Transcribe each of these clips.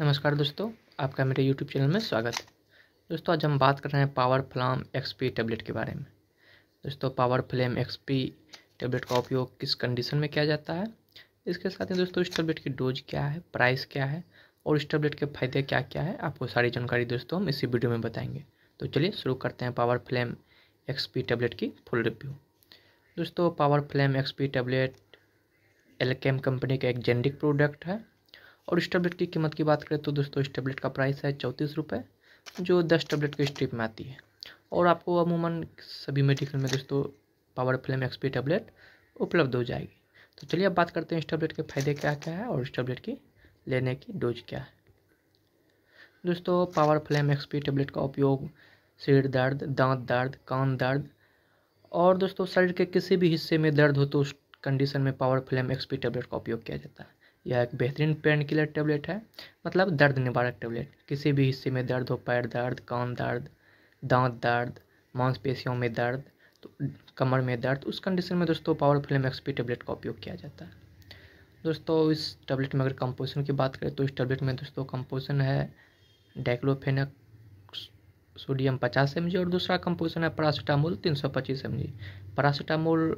नमस्कार दोस्तों आपका मेरे यूट्यूब चैनल में स्वागत है दोस्तों आज हम बात कर रहे हैं पावर फ्लाम एक्सपी टैबलेट के बारे में दोस्तों पावर फ्लेम एक्सपी टैबलेट का उपयोग किस कंडीशन में किया जाता है इसके साथ ही दोस्तों इस टैबलेट की डोज क्या है प्राइस क्या है और इस टैबलेट के फ़ायदे क्या क्या है आपको सारी जानकारी दोस्तों हम इसी वीडियो में बताएंगे तो चलिए शुरू करते हैं पावर फ्लेम एक्सपी टैबलेट की फुल रिव्यू दोस्तों पावर फ्लेम एक्सपी टैबलेट एल कंपनी का एक जेनरिक प्रोडक्ट है और इस टैबलेट की कीमत की बात करें तो दोस्तों इस टैबलेट का प्राइस है चौंतीस रुपये जो दस टैबलेट के स्ट्रिप में आती है और आपको अमूमन सभी मेडिकल में दोस्तों पावर फ्लेम एक्सपी टैबलेट उपलब्ध हो जाएगी तो चलिए अब बात करते हैं इस टैबलेट के फ़ायदे क्या क्या है और इस टैबलेट की लेने की डोज क्या है दोस्तों पावर फ्लेम एक्सपी टैबलेट का उपयोग सिर दर्द दांत दर्द कान दर्द और दोस्तों शरीर के किसी भी हिस्से में दर्द हो तो उस कंडीशन में पावर फ्लेम एक्सपी टैबलेट का उपयोग किया जाता है यह एक बेहतरीन पेन किलर टेबलेट है मतलब दर्द निवारक टेबलेट किसी भी हिस्से में दर्द हो पैर दर्द कान दर्द दांत दर्द मांसपेशियों में दर्द तो कमर में दर्द उस कंडीशन में दोस्तों पावर एम एक्सपी टेबलेट का उपयोग किया जाता है दोस्तों इस टेबलेट में अगर कंपोजिशन की बात करें तो इस टेबलेट में दोस्तों कंपोजिशन है डाइक्लोफेनक सोडियम पचास एम और दूसरा कंपोजिशन है पैरासीटामोल तीन सौ पच्चीस एम जी पैरासीटामोल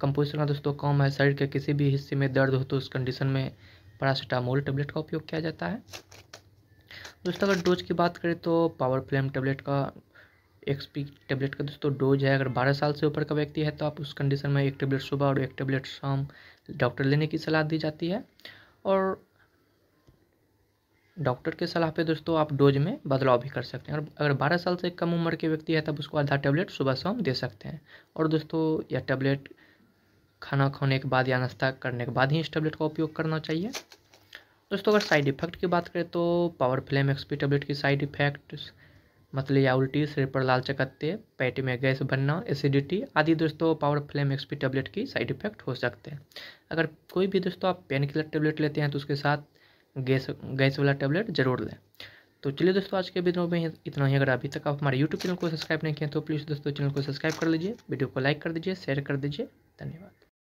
कंपोजिशन का दोस्तों कम है शरीर के किसी भी हिस्से में दर्द हो तो उस कंडीशन में पैरासीटामोल टेबलेट का उपयोग किया जाता है दोस्तों अगर डोज की बात करें तो पावर फ्लेम टेबलेट का एक्सपी टेबलेट का दोस्तों डोज है अगर बारह साल से ऊपर का व्यक्ति है तो आप उस कंडीशन में एक टेबलेट सुबह और एक टेबलेट शाम डॉक्टर लेने की सलाह दी जाती है और डॉक्टर के सलाह पे दोस्तों आप डोज में बदलाव भी कर सकते हैं और अगर बारह साल से कम उम्र के व्यक्ति है तब उसको आधा टेबलेट सुबह शाम दे सकते हैं और दोस्तों यह टेबलेट खाना खाने के बाद या नाश्ता करने के बाद ही इस टैबलेट का उपयोग करना चाहिए दोस्तों अगर साइड इफेक्ट की बात करें तो पावर फ्लेम एक्सपी टैबलेट की साइड इफेक्ट्स मतलब या उल्टी सिर पर लाल चकत्ते पेट में गैस बनना एसिडिटी आदि दोस्तों पावर फ्लेम एक्सपी टैबलेट की साइड इफेक्ट हो सकते हैं अगर कोई भी दोस्तों आप पेन किलर टैबलेट लेते हैं तो उसके साथ गैस गैस वाला टैबलेट जरूर लें तो चलिए दोस्तों आज के वीडियो में इतना ही अगर अभी तक आप हमारे यूट्यूब चैनल को सब्सक्राइब नहीं किए तो प्लीज़ दोस्तों चैनल को सब्सक्राइब कर लीजिए वीडियो को लाइक कर दीजिए शेयर कर दीजिए धन्यवाद